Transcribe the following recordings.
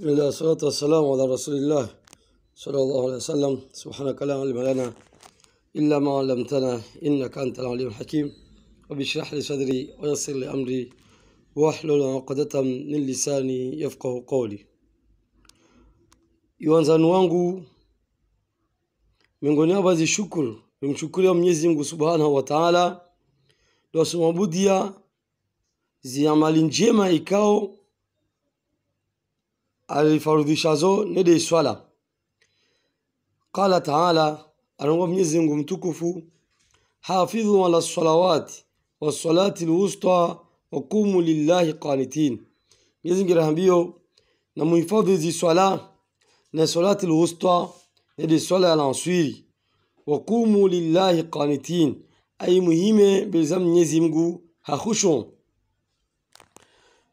بسم الله والصلاة والسلام على رسول الله صلى الله عليه وسلم سبحانك لا علم لنا إلا ما علمتنا إنك أنت العليم الحكيم رب اشرح لي صدري ويسر لي أمري واحلل عقدة من لساني يفقه قولي lisani وانغو من غنيا بازي شكر من شكر يوم يزيم سبحانه وتعالى لو سمو بوديا زيامالين جيما إيكاو alifardhi shazo nede iswala. Kala ta'ala anaomba mnyezi Mungu mtukufu hafidhu wala salawati salati alwusta wa kumu lillahi qanitin Mnyezi Mungu rahambio na muhifadhi zi swala na salati alwusta nede iswala ya lansuiri, wa kumu lillahi qanitin ay muhime beza mnyezi Mungu hakushon.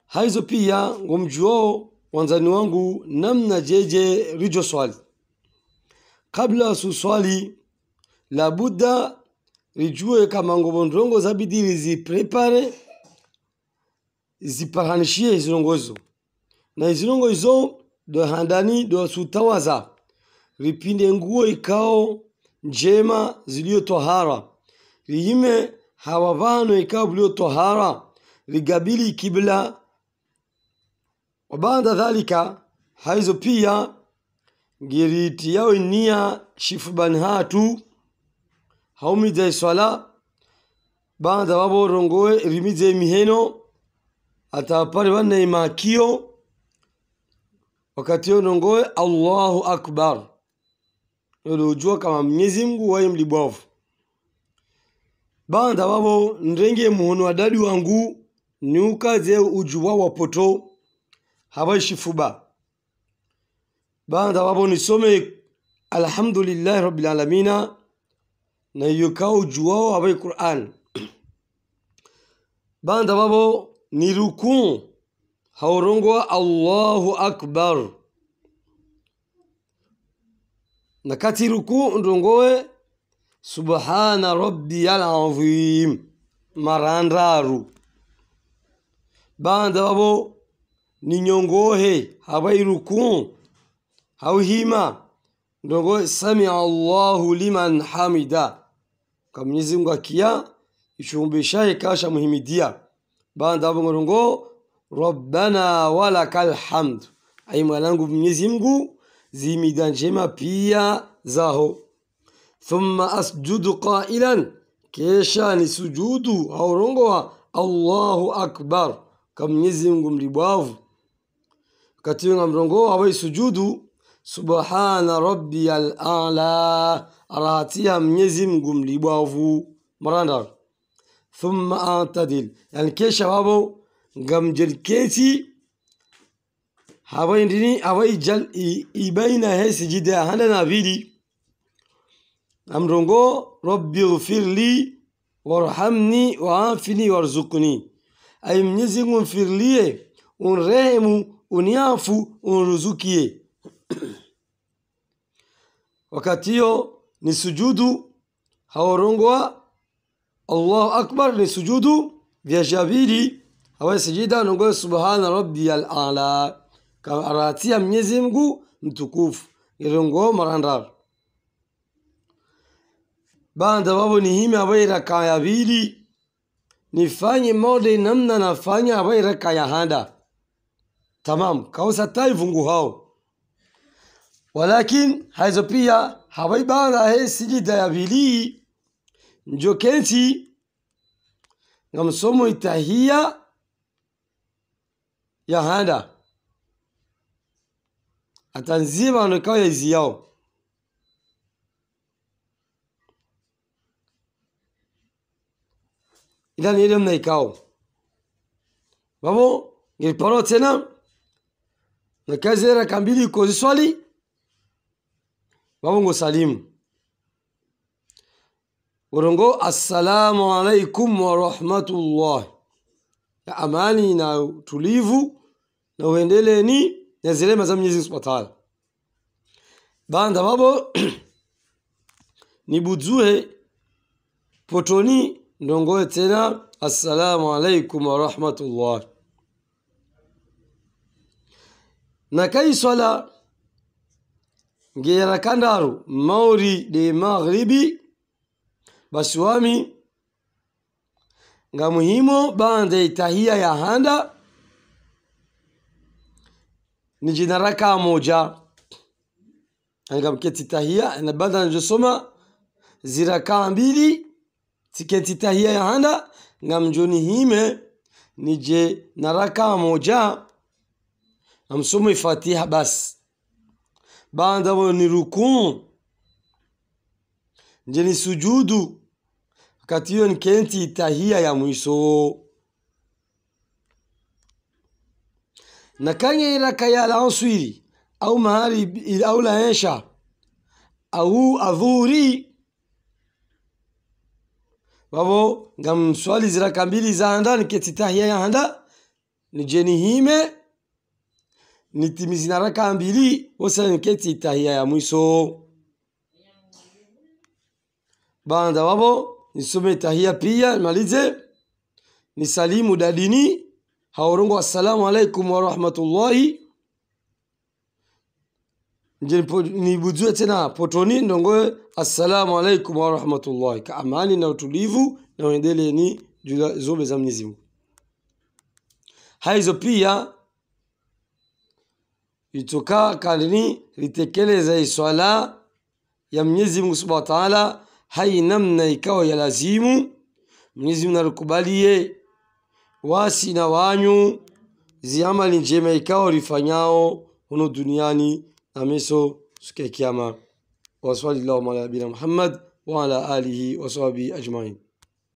haizo pia ngomjuo wanzani wangu namna jeje swali. kabla suswali labuda lijue kama ngomondrongo zabidi prepare ziparanishie izilongo izo na izilongo izo do sutawaza ripinde nguo ikao njema zilio tohara riime hawavano ikao bulio tohara ligabili kibla wabanda dhalika haizo pia giriti yao nia shifuban hatu haumidza iswala banda waborongoe miheno emiheno atapare imakio wakati rongoe allahu akbar yolojua kama mnyezi mungu waye mlibwavu banda wabo ndrenge muhunu wadadi wangu niukaze ujuwa wapoto Habari shifuba baada wapo nisome alhamdulillahi rabbil alamina na yukao juao habai Qur'an baada wapo ni rukuu haurongwa Allahu akbar na kati rukuu ndongowe subhana rabbiyal azim marandaru baada wapo ninyongohe nyongohe hauhima ndongo samia allahu liman hamida kamwenyezi mungu akia ichumbishaye kasha muhimidia banda abongorongo rabbana walakal hamdu ai mwanangu mwenyezi mungu zimida njema pia zaho thumma asjudu qailan kesha ni sujudu haurongoa allahu akbar kamwenyezi mungu mlibwavu katika mrongo awai sujudu subhana rabbiyal a'la arahatia mnyezi mngu mlibwavu maranda thumma atadil yani kesha wabo ngamjelketi hawaindini awai jal ibaina hesi jida handa na vili amrongo rabbi ghfirli warhamni waafini warzukuni ay mnyezi mngu mfirlie unrehemu uniafu unruzukie Wakati hiyo ni sujudu haorongwa. Allahu akbar ni sujudu vya shabiri hawa sijida nongoe subhana rabbiyal ala karatia mnyezi mgu mtukufu irongo marandar banda babo ni hime abai raka ya nifanye mode namna nafanya abai raka ya handa tamam kausa vungu hao walakin haizo pia bara he sijida ya bili njo kenti nga msomo itahiya ya handa atanziba anokao izi yao idaniedemna ikao babo ngiriparo tena Nyakezi era kambili ikozi swali babongo salimu urongo assalamu alaikum warahmatullah ya amani na utulivu na uendeleni na zilema za Mwenyezi Subhanahu taala banda babo budzue potoni ndongoe tena assalamu alaikum warahmatullah kai sola ngera kandaru mauri de maghribi baswami nga muhimo bande tahia ya handa ni jina raka moja angamketi tahia na soma zira ka mbili tiketi tahia ya handa ngamjoni hime nije na raka moja amsome fatiha basi banda bo ni rukuu nje ni sujudu wakati hiyo ni kenti tahia ya mwiso na kaya la answiri au mahali au laensha au adhuri babo ngamswali ziraka mbili za handa niketi tahia ya handa nije hime nitimizi na raka rakambili wosa nketi tahia ya mwiso banda wabo nisome tahia pia malize nisalimu dadini haurongo assalamu alaikum warahmatullahi nje nibujue tena potoni ndongoe assalamu alaikum warahmatullahi ka amani na utulivu na uendeleni juu zobe za mwenyezi mungu haizo pia litokaa kalini litekeleza swala ya Mwenyezi Mungu Subhanahu wa Ta'ala, hai namna ikawa ya lazimu. Mwenyezi Mungu alikubalie wasi na wanyu ziamali njema ikao lifanyao huno duniani na meso siku ya Kiyama. Waswalillahu ala nabina Muhammad wa ala alihi wa sahbihi ajmain.